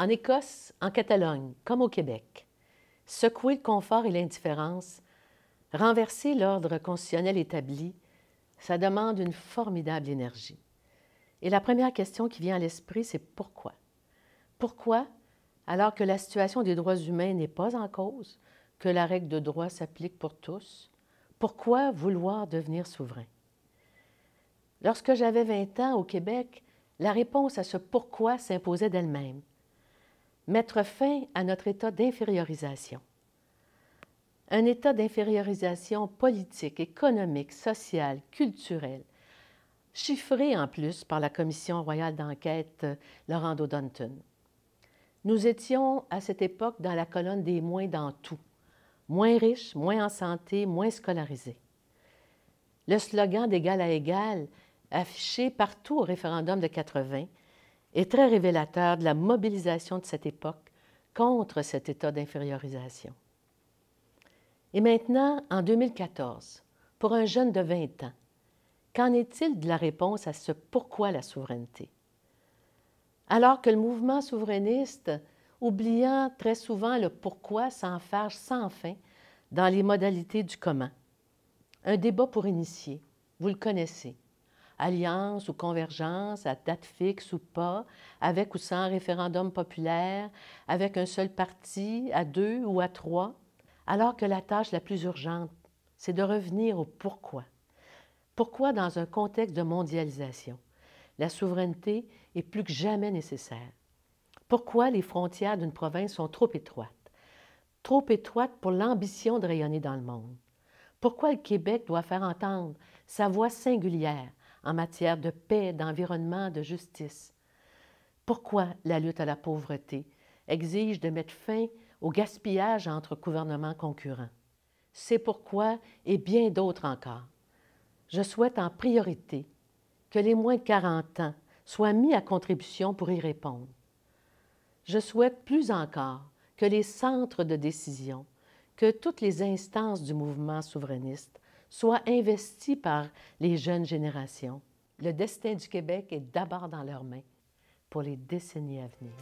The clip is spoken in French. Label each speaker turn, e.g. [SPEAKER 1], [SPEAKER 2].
[SPEAKER 1] En Écosse, en Catalogne, comme au Québec, secouer le confort et l'indifférence, renverser l'ordre constitutionnel établi, ça demande une formidable énergie. Et la première question qui vient à l'esprit, c'est pourquoi? Pourquoi, alors que la situation des droits humains n'est pas en cause, que la règle de droit s'applique pour tous, pourquoi vouloir devenir souverain? Lorsque j'avais 20 ans au Québec, la réponse à ce pourquoi s'imposait d'elle-même mettre fin à notre état d'infériorisation. Un état d'infériorisation politique, économique, sociale, culturelle, chiffré en plus par la Commission royale d'enquête euh, Laurent Dunton. Nous étions à cette époque dans la colonne des moins dans tout, moins riches, moins en santé, moins scolarisés. Le slogan d'égal à égal, affiché partout au référendum de 80, est très révélateur de la mobilisation de cette époque contre cet état d'infériorisation. Et maintenant, en 2014, pour un jeune de 20 ans, qu'en est-il de la réponse à ce pourquoi la souveraineté? Alors que le mouvement souverainiste, oubliant très souvent le pourquoi, s'enfarge sans fin dans les modalités du comment. Un débat pour initier, vous le connaissez alliance ou convergence, à date fixe ou pas, avec ou sans référendum populaire, avec un seul parti, à deux ou à trois, alors que la tâche la plus urgente, c'est de revenir au pourquoi. Pourquoi dans un contexte de mondialisation? La souveraineté est plus que jamais nécessaire. Pourquoi les frontières d'une province sont trop étroites? Trop étroites pour l'ambition de rayonner dans le monde. Pourquoi le Québec doit faire entendre sa voix singulière en matière de paix, d'environnement, de justice. Pourquoi la lutte à la pauvreté exige de mettre fin au gaspillage entre gouvernements concurrents? C'est pourquoi, et bien d'autres encore, je souhaite en priorité que les moins de 40 ans soient mis à contribution pour y répondre. Je souhaite plus encore que les centres de décision, que toutes les instances du mouvement souverainiste Soit investi par les jeunes générations. Le destin du Québec est d'abord dans leurs mains pour les décennies à venir.